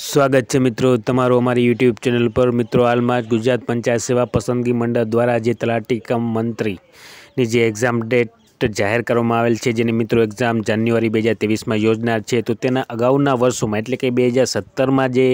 સ્વાગત છે મિત્રો તમારું અમારી યુટ્યુબ ચેનલ પર મિત્રો હાલમાં ગુજરાત પંચાયત સેવા પસંદગી મંડળ દ્વારા જે તલાટી કમ મંત્રીની જે એક્ઝામ ડેટ લિસ્ટ જાહેર કરવામાં આવેલ છે જેની મિત્રો એક્ઝામ જાન્યુઆરી બે હજાર ત્રેવીસમાં યોજનાર છે તો તેના અગાઉના વર્ષોમાં એટલે કે બે હજાર સત્તરમાં જે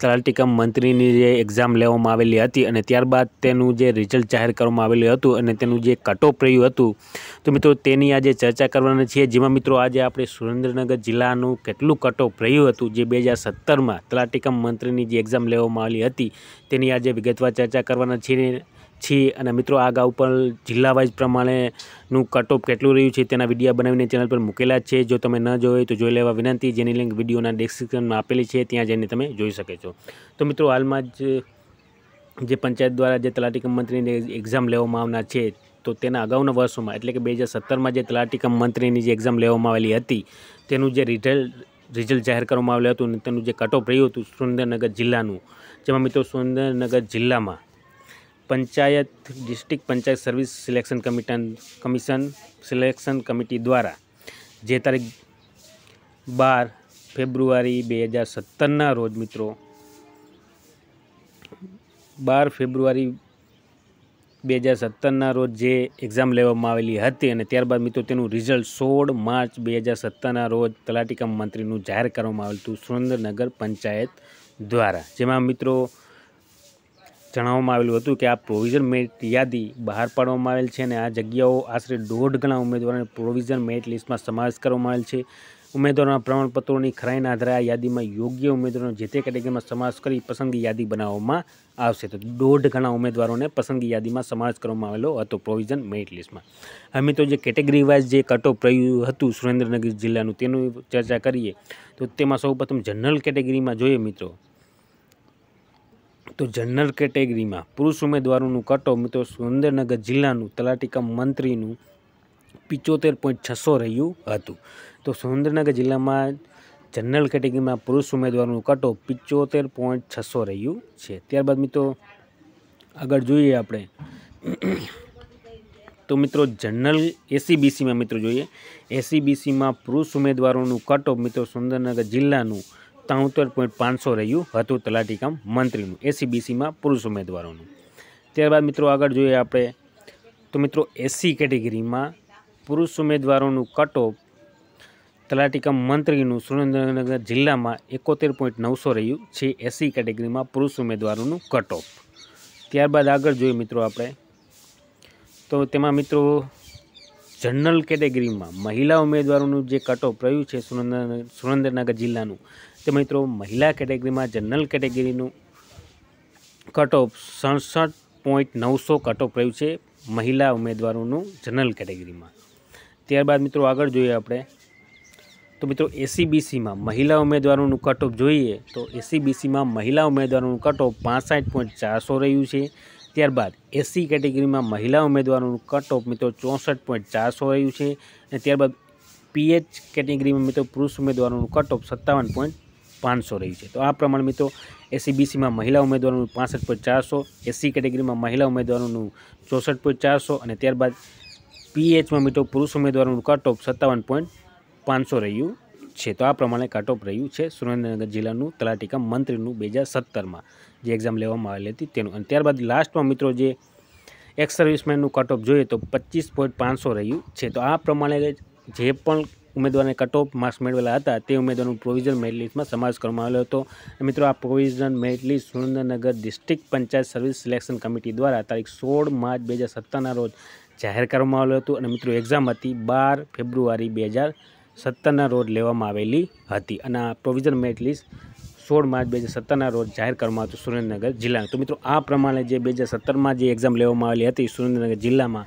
તલાટીકમ મંત્રીની જે એક્ઝામ લેવામાં આવેલી હતી અને ત્યારબાદ તેનું જે રિઝલ્ટ જાહેર કરવામાં આવેલું હતું અને તેનું જે કટઓફ રહ્યું હતું તો મિત્રો તેની આજે ચર્ચા કરવાના છીએ જેમાં મિત્રો આજે આપણે સુરેન્દ્રનગર જિલ્લાનું કેટલું કટઓફ રહ્યું હતું જે બે હજાર સત્તરમાં તલાટીકમ મંત્રીની જે એક્ઝામ લેવામાં આવેલી હતી તેની આજે વિગતવાર ચર્ચા કરવાના છીએ છીએ અને મિત્રો આ અગાઉ પણ જિલ્લા વાઇઝ પ્રમાણેનું કટઓફ કેટલું રહ્યું છે તેના વિડીયા બનાવીને ચેનલ પર મૂકેલા છે જો તમે ન જોયો તો જોઈ લેવા વિનંતી જેની લિંક વિડીયોના ડિસ્ક્રિપ્શનમાં આપેલી છે ત્યાં જઈને તમે જોઈ શકે છો તો મિત્રો હાલમાં જ જે પંચાયત દ્વારા જે તલાટી કમ મંત્રીની એક્ઝામ લેવામાં આવનાર છે તો તેના અગાઉના વર્ષોમાં એટલે કે બે હજાર સત્તરમાં જે તલાટી કમ મંત્રીની જે એક્ઝામ લેવામાં આવેલી હતી તેનું જે રિઝલ્ટ રિઝલ્ટ જાહેર કરવામાં આવેલું હતું અને તેનું જે કટઓફ રહ્યું હતું સુરેન્દ્રનગર જિલ્લાનું જેમાં મિત્રો સુરેન્દ્રનગર જિલ્લામાં panchayat district panchayat service selection કમિટન કમિશન સિલેક્શન કમિટી દ્વારા જે તારીખ બાર ફેબ્રુઆરી બે હજાર સત્તરના રોજ મિત્રો બાર ફેબ્રુઆરી બે હજાર સત્તરના રોજ જે એક્ઝામ લેવામાં આવેલી હતી અને ત્યારબાદ મિત્રો તેનું રિઝલ્ટ સોળ માર્ચ બે હજાર સત્તરના રોજ તલાટીકા મંત્રીનું જાહેર કરવામાં આવેલું હતું સુરેન્દ્રનગર પંચાયત દ્વારા જેમાં મિત્રો જણાવવામાં આવેલું હતું કે આ પ્રોવિઝન મેરિટ યાદી બહાર પાડવામાં આવેલ છે અને આ જગ્યાઓ આશરે દોઢ ગણા ઉમેદવારોને પ્રોવિઝન મેરિટ લિસ્ટમાં સમાવેશ કરવામાં આવેલ છે ઉમેદવારોના પ્રમાણપત્રોની ખરાઈના આધારે આ યાદીમાં યોગ્ય ઉમેદવારોનો જે તે કેટેગરીમાં સમાવેશ કરી પસંદગી યાદી બનાવવામાં આવશે તો દોઢ ઘણા ઉમેદવારોને પસંદગી યાદીમાં સમાવેશ કરવામાં આવેલો હતો પ્રોવિઝન મેરિટ લિસ્ટમાં અમે તો જે કેટેગરી વાઇઝ જે કટ ઓફ રહ્યું હતું સુરેન્દ્રનગર જિલ્લાનું તેની ચર્ચા કરીએ તો તેમાં સૌપ્રથમ જનરલ કેટેગરીમાં જોઈએ મિત્રો તો જનરલ કેટેગરીમાં પુરુષ ઉમેદવારોનું કટો મિત્રો સુરેન્દ્રનગર જિલ્લાનું તલાટીકા મંત્રીનું પિચોતેર પોઈન્ટ છસો રહ્યું હતું તો સુરેન્દ્રનગર જિલ્લામાં જનરલ કેટેગરીમાં પુરુષ ઉમેદવારોનું કટો પિચોતેર પોઈન્ટ છસો રહ્યું છે ત્યારબાદ મિત્રો આગળ જોઈએ આપણે તો મિત્રો જનરલ એસીબીસીમાં મિત્રો જોઈએ એસીબીસીમાં પુરુષ ઉમેદવારોનું કટો મિત્રો સુરેન્દ્રનગર જિલ્લાનું ત્રાણુતેર પોઈન્ટ પાંચસો રહ્યું હતું તલાટી કામ મંત્રીનું એસીબીસીમાં પુરુષ ઉમેદવારોનું ત્યારબાદ મિત્રો આગળ જોઈએ આપણે તો મિત્રો એસી કેટેગરીમાં પુરુષ ઉમેદવારોનું કટઓફ તલાટીકમ મંત્રીનું સુરેન્દ્રનગર જિલ્લામાં એકોતેર પોઈન્ટ નવસો રહ્યું છે એસી કેટેગરીમાં પુરુષ ઉમેદવારોનું કટઓફ ત્યારબાદ આગળ જોઈએ મિત્રો આપણે તો તેમાં મિત્રો જનરલ કેટેગરીમાં મહિલા ઉમેદવારોનું જે કટઓફ રહ્યું છે સુરેન્દ્રનગર સુરેન્દ્રનગર જિલ્લાનું તે મિત્રો મહિલા કેટેગરીમાં જનરલ કેટેગરીનું કટ ઓફ સડસઠ પોઈન્ટ નવસો કટ રહ્યું છે મહિલા ઉમેદવારોનું જનરલ કેટેગરીમાં ત્યારબાદ મિત્રો આગળ જોઈએ આપણે તો મિત્રો એસીબીસીમાં મહિલા ઉમેદવારોનું કટઓફ જોઈએ તો એસીબીસીમાં મહિલા ઉમેદવારોનું કટઓફ ઓફ પાસઠ પોઈન્ટ ચારસો રહ્યું છે ત્યારબાદ એસી કેટેગરીમાં મહિલા ઉમેદવારોનું કટ ઓફ મિત્રો ચોસઠ પોઈન્ટ ચારસો રહ્યું છે અને ત્યારબાદ પીએચ કેટેગરીમાં મિત્રો પુરુષ ઉમેદવારોનું કટ ઓફ સત્તાવન પોઈન્ટ પાંચસો રહી છે તો આ પ્રમાણે મિત્રો એસીબીસીમાં e મહિલા ઉમેદવારોનું પાસઠ પોઈન્ટ ચારસો એસસી e કેટેગરીમાં મહિલા ઉમેદવારોનું ચોસઠ પોઈન્ટ ચારસો અને ત્યારબાદ પીએચમાં મિત્રો પુરુષ ઉમેદવારોનું કટ ઓફ સત્તાવન પોઈન્ટ પાંચસો રહ્યું છે તો આ પ્રમાણે કટ ઓફ રહ્યું છે સુરેન્દ્રનગર જિલ્લાનું તલાટીકા મંત્રીનું બે હજાર સત્તરમાં જે એક્ઝામ લેવામાં આવેલી હતી તેનું અને ત્યારબાદ લાસ્ટમાં મિત્રો જે એક્સ સર્વિસમેનનું કટ ઓફ જોઈએ તો પચીસ પોઈન્ટ પાંચસો રહ્યું છે તો આ પ્રમાણે જે પણ ઉમેદવારને કટ ઓફ માર્ક્સ મેળવેલા હતા તે ઉમેદવારનું પ્રોવિઝન મેરિટ લિસ્ટમાં સમાવેશ કરવામાં આવ્યો હતો મિત્રો આ provision merit list Surendranagar district panchayat service selection committee દ્વારા તારીખ સોળ માર્ચ બે હજાર સત્તરના રોજ જાહેર કરવામાં આવેલું હતું અને મિત્રો એક્ઝામ હતી બાર ફેબ્રુઆરી બે હજાર સત્તરના રોજ લેવામાં આવેલી હતી અને આ પ્રોવિઝન મેરિટ લિસ્ટ સોળ માર્ચ બે હજાર સત્તરના રોજ જાહેર કરવામાં હતું સુરેન્દ્રનગર જિલ્લાનું તો મિત્રો આ પ્રમાણે જે બે હજાર સત્તરમાં જે એક્ઝામ લેવામાં આવેલી હતી સુરેન્દ્રનગર જિલ્લામાં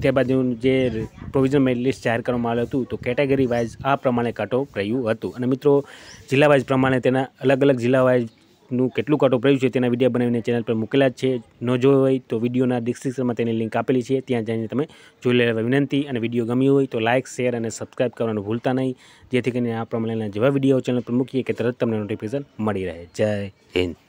ત્યારબાદ જે પ્રોવિઝન મેરિટ લિસ્ટ જાહેર કરવામાં આવ્યું હતું તો કેટેગરી વાઇઝ આ પ્રમાણે કટ ઓફ રહ્યું હતું અને મિત્રો જિલ્લા વાઇઝ પ્રમાણે તેના અલગ અલગ જિલ્લા વાઇઝ કેટલું કટ ઓફ રહ્યું છે તેના વિડીયો બનાવીને ચેનલ પર મૂકેલા જ છે ન જોયો હોય તો વિડીયોના ડિસ્ક્રિપ્શનમાં તેની લિંક આપેલી છે ત્યાં જઈને તમે જોઈ લેવા વિનંતી અને વિડીયો ગમ્યો હોય તો લાઇક શેર અને સબસ્ક્રાઇબ કરવાનું ભૂલતા નહીં જેથી કરીને આ પ્રમાણેના જેવા વિડીયો ચેનલ પર મૂકીએ કે તરત તમને નોટિફિકેશન મળી રહે જય હિન્દ